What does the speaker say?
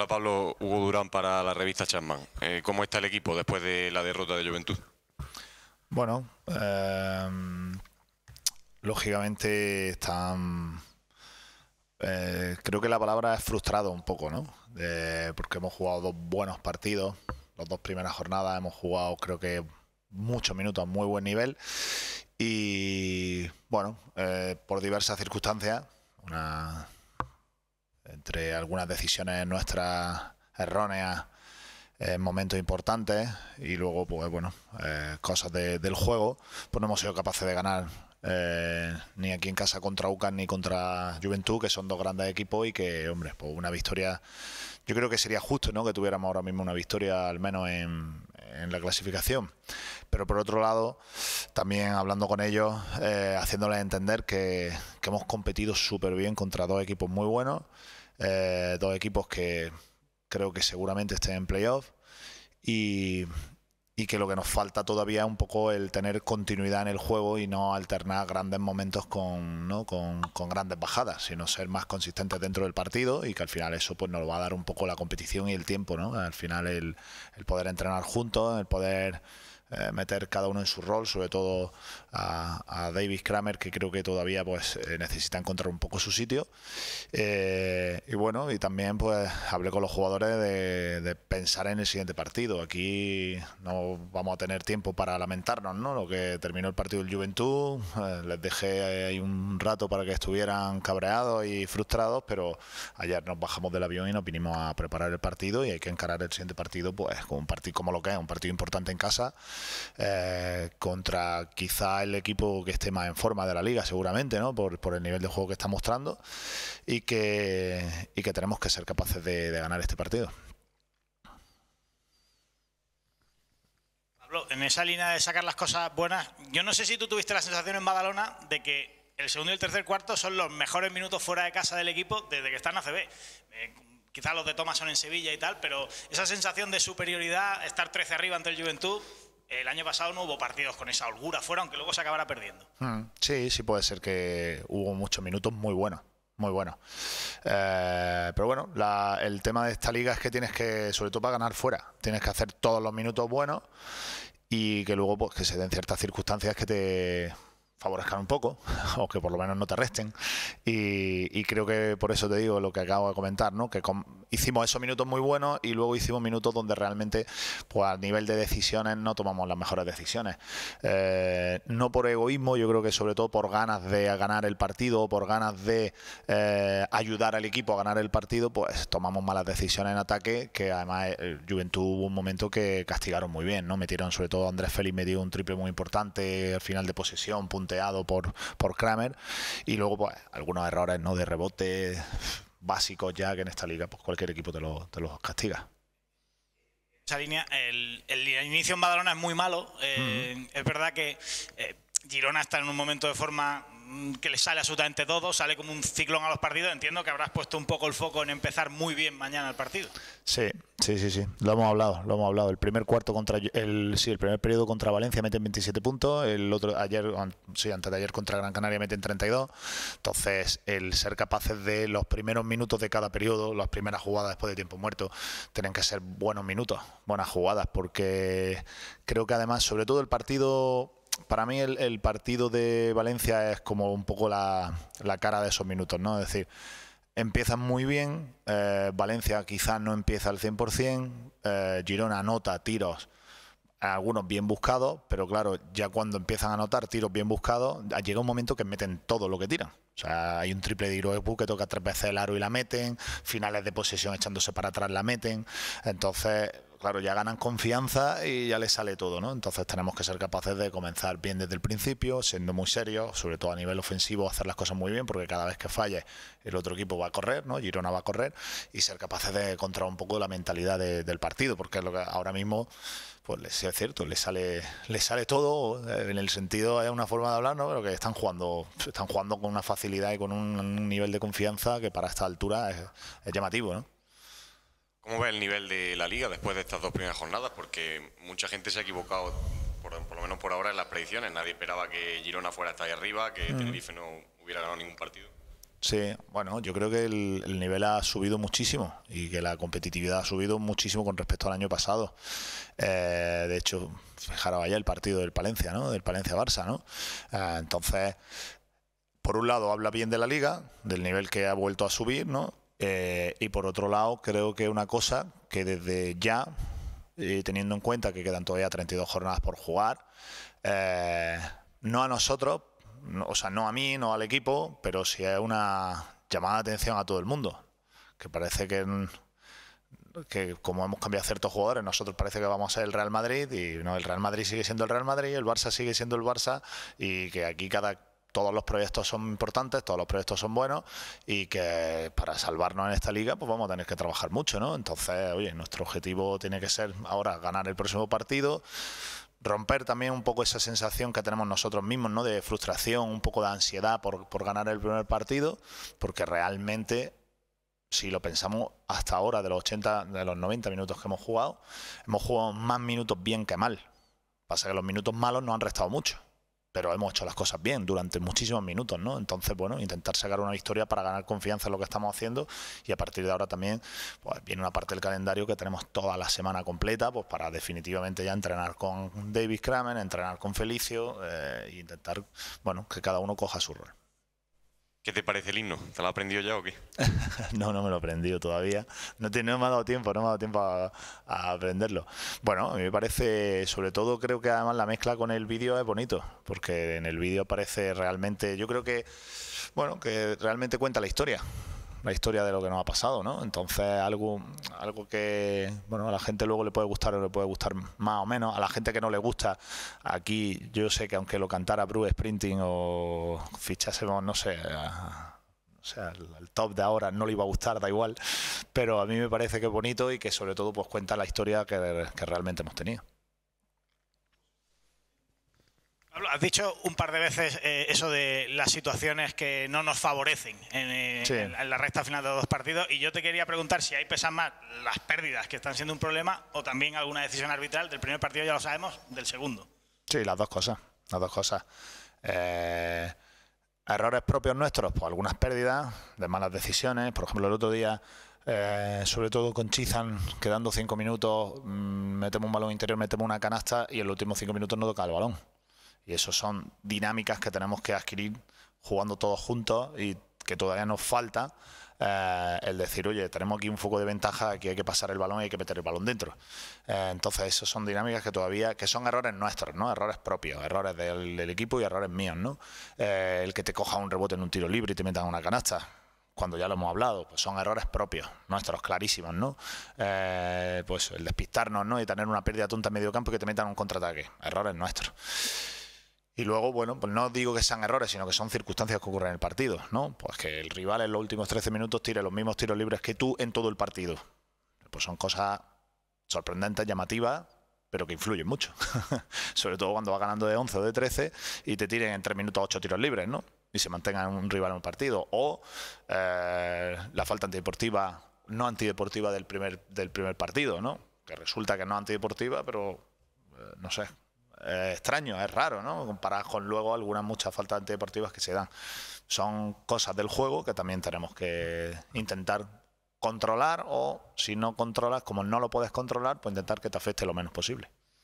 Hola Pablo, Hugo Durán para la revista Chasman. Eh, ¿Cómo está el equipo después de la derrota de Juventud? Bueno, eh, lógicamente están... Eh, creo que la palabra es frustrado un poco, ¿no? porque hemos jugado dos buenos partidos, las dos primeras jornadas hemos jugado creo que muchos minutos, muy buen nivel y bueno, por diversas circunstancias, una entre algunas decisiones nuestras erróneas en eh, momentos importantes y luego, pues bueno, eh, cosas del juego, pues no hemos sido capaces de ganar eh, ni aquí en casa contra UCAN ni contra Juventud, que son dos grandes equipos y que, hombre, pues una victoria, yo creo que sería justo ¿no? que tuviéramos ahora mismo una victoria, al menos en, la clasificación. Pero por otro lado, también hablando con ellos, haciéndoles entender que, que hemos competido súper bien contra dos equipos muy buenos eh, dos equipos que creo que seguramente estén en playoff y, que lo que nos falta todavía es un poco el tener continuidad en el juego y no alternar grandes momentos con, con, grandes bajadas, sino ser más consistentes dentro del partido y que al final eso pues nos va a dar un poco la competición y el tiempo, ¿no? Al final el, el poder entrenar juntos, el poder eh, meter cada uno en su rol, sobre todo a, a Davis Kramer, que creo que todavía pues eh, necesita encontrar un poco su sitio. Eh, y bueno, y también pues hablé con los jugadores de, pensar en el siguiente partido. Aquí no vamos a tener tiempo para lamentarnos, ¿no? Lo que terminó el partido del Juventud, les dejé ahí un rato para que estuvieran cabreados y frustrados, pero ayer nos bajamos del avión y nos vinimos a preparar el partido y hay que encarar el siguiente partido pues como un partido como lo que es, un partido importante en casa eh, contra quizá el equipo que esté más en forma de la liga, seguramente, ¿no? por, el nivel de juego que está mostrando y que, que tenemos que ser capaces de, ganar este partido. Pablo, en esa línea de sacar las cosas buenas, yo no sé si tú tuviste la sensación en Badalona de que el segundo y el tercer cuarto son los mejores minutos fuera de casa del equipo desde que están ACB. CB eh, quizás los de Thomas son en Sevilla y tal, pero esa sensación de superioridad, estar 13 arriba ante el Juventud, el año pasado no hubo partidos con esa holgura fuera, aunque luego se acabará perdiendo. Hmm. sí, sí puede ser que hubo muchos minutos muy buenos. Muy buenos. Eh, pero bueno, el tema de esta liga es que tienes que, sobre todo para ganar fuera, tienes que hacer todos los minutos buenos y que luego pues, que se den ciertas circunstancias que te, favorezcan un poco o que por lo menos no te resten y, creo que por eso te digo lo que acabo de comentar no que hicimos esos minutos muy buenos y luego hicimos minutos donde realmente pues a nivel de decisiones no tomamos las mejores decisiones eh, no por egoísmo yo creo que sobre todo por ganas de ganar el partido o por ganas de eh, ayudar al equipo a ganar el partido pues tomamos malas decisiones en ataque que además eh, Juventud hubo un momento que castigaron muy bien no metieron sobre todo Andrés Félix dio un triple muy importante al final de posición, punto por, Kramer. Y luego, pues, algunos errores ¿no? de rebote básicos ya que en esta liga pues cualquier equipo te, los castiga. línea, el, inicio en Badalona es muy malo. Eh, es verdad que eh, Girona está en un momento de forma Mm, que le sale absolutamente todo, sale como un ciclón a los partidos. Entiendo que habrás puesto un poco el foco en empezar muy bien mañana el partido. Sí, sí, sí, sí. Lo hemos hablado, lo hemos hablado. El primer cuarto contra el sí, el primer periodo contra Valencia meten 27 puntos, el otro ayer, sí, antes de ayer contra Gran Canaria meten 32. Entonces, el ser capaces de los primeros minutos de cada periodo, las primeras jugadas después de tiempo muerto, tienen que ser buenos minutos, buenas jugadas, porque creo que además, sobre todo el partido para mí el, partido de Valencia es como un poco la, cara de esos minutos, ¿no? Es decir, empiezan muy bien, eh, Valencia quizás no empieza al 100%, eh, Girona anota tiros, algunos bien buscados, pero claro, ya cuando empiezan a anotar tiros bien buscados, llega un momento que meten todo lo que tiran. O sea, hay un triple de Iroepu que toca tres veces el aro y la meten, finales de posesión echándose para atrás la meten, entonces claro, ya ganan confianza y ya les sale todo, ¿no? Entonces tenemos que ser capaces de comenzar bien desde el principio, siendo muy serios, sobre todo a nivel ofensivo, hacer las cosas muy bien, porque cada vez que falle el otro equipo va a correr, ¿no? Girona va a correr y ser capaces de controlar un poco la mentalidad del partido, porque ahora mismo pues es cierto, le sale, le sale todo, en el sentido es una forma de hablar, ¿no? Pero que están jugando, están jugando con una facilidad y con un nivel de confianza que para esta altura es llamativo, ¿no? ¿Cómo ves el nivel de la liga después de estas dos primeras jornadas? Porque mucha gente se ha equivocado, por, lo menos por ahora, en las predicciones. Nadie esperaba que Girona fuera hasta ahí arriba, que mm. Tenerife no hubiera ganado ningún partido. Sí, bueno, yo creo que el, nivel ha subido muchísimo y que la competitividad ha subido muchísimo con respecto al año pasado. Eh, de hecho, fijaros allá el partido del Palencia, ¿no? Del Palencia-Barça, ¿no? Eh, entonces, por un lado habla bien de la liga, del nivel que ha vuelto a subir, ¿no? Eh, y por otro lado, creo que una cosa que desde ya, y eh, teniendo en cuenta que quedan todavía 32 jornadas por jugar, eh, no a nosotros, o sea, no a mí, no al equipo, pero sí es una llamada de atención a todo el mundo. Que parece que, mm, que como hemos cambiado ciertos jugadores, nosotros parece que vamos a ser el Real Madrid y no, el Real Madrid sigue siendo el Real Madrid, el Barça sigue siendo el Barça y que aquí cada todos los proyectos son importantes, todos los proyectos son buenos y que para salvarnos en esta liga pues vamos a tener que trabajar mucho, ¿no? Entonces, oye, nuestro objetivo tiene que ser ahora ganar el próximo partido, romper también un poco esa sensación que tenemos nosotros mismos, ¿no? De frustración, un poco de ansiedad por, ganar el primer partido, porque realmente si lo pensamos hasta ahora de los 80 de los 90 minutos que hemos jugado, hemos jugado más minutos bien que mal. Pasa que los minutos malos nos han restado mucho pero hemos hecho las cosas bien durante muchísimos minutos, ¿no? Entonces, bueno, intentar sacar una victoria para ganar confianza en lo que estamos haciendo y a partir de ahora también pues, viene una parte del calendario que tenemos toda la semana completa pues para definitivamente ya entrenar con Davis Kramer, entrenar con Felicio eh, e intentar, bueno, que cada uno coja su rol. ¿Qué te parece el himno? ¿Te lo has aprendido ya o qué? no, no me lo he aprendido todavía. No, no me ha dado tiempo, no me ha dado tiempo a, aprenderlo. Bueno, a mí me parece, sobre todo creo que además la mezcla con el vídeo es bonito, porque en el vídeo aparece realmente, yo creo que, bueno, que realmente cuenta la historia la historia de lo que nos ha pasado, ¿no? Entonces, algo, algo que, bueno, a la gente luego le puede gustar o le puede gustar más o menos. A la gente que no le gusta, aquí yo sé que aunque lo cantara Bruce Sprinting o fichásemos, no sé, o sea, el, top de ahora no le iba a gustar, da igual, pero a mí me parece que es bonito y que sobre todo pues cuenta la historia que realmente hemos tenido. Has dicho un par de veces eh, eso de las situaciones que no nos favorecen en, eh, la recta final de los dos partidos y yo te quería preguntar si ahí pesan más las pérdidas que están siendo un problema o también alguna decisión arbitral del primer partido, ya lo sabemos, del segundo. Sí, las dos cosas, las dos cosas. Eh, errores propios nuestros, pues algunas pérdidas de malas decisiones, por ejemplo el otro día... sobre todo con Chizan, quedando cinco minutos, mm, metemos un balón interior, metemos una canasta y en los últimos cinco minutos no toca el balón. Y eso son dinámicas que tenemos que adquirir jugando todos juntos y que todavía nos falta eh, el decir, oye, tenemos aquí un foco de ventaja, aquí hay que pasar el balón y hay que meter el balón dentro. Eh, entonces, esas son dinámicas que todavía, que son errores nuestros, ¿no? Errores propios, errores del, equipo y errores míos, ¿no? Eh, el que te coja un rebote en un tiro libre y te metan una canasta. Cuando ya lo hemos hablado, pues son errores propios, nuestros, clarísimos, ¿no? pues el despistarnos, ¿no? Y tener una pérdida tonta en medio campo y que te metan un contraataque. Errores nuestros. Y luego, bueno, pues no digo que sean errores, sino que son circunstancias que ocurren en el partido, ¿no? Pues que el rival en los últimos 13 minutos tire los mismos tiros libres que tú en todo el partido. Pues son cosas sorprendentes, llamativas, pero que influyen mucho. Sobre todo cuando va ganando de 11 o de 13 y te tiren en 3 minutos 8 tiros libres, ¿no? Y se mantenga un rival en un partido. O eh, la falta antideportiva, no antideportiva del primer, del primer partido, ¿no? Que resulta que no antideportiva, pero eh, no sé, extraño, es raro, ¿no? comparar con luego algunas muchas faltas antideportivas que se dan. Son cosas del juego que también tenemos que intentar controlar o si no controlas, como no lo puedes controlar, pues intentar que te afecte lo menos posible.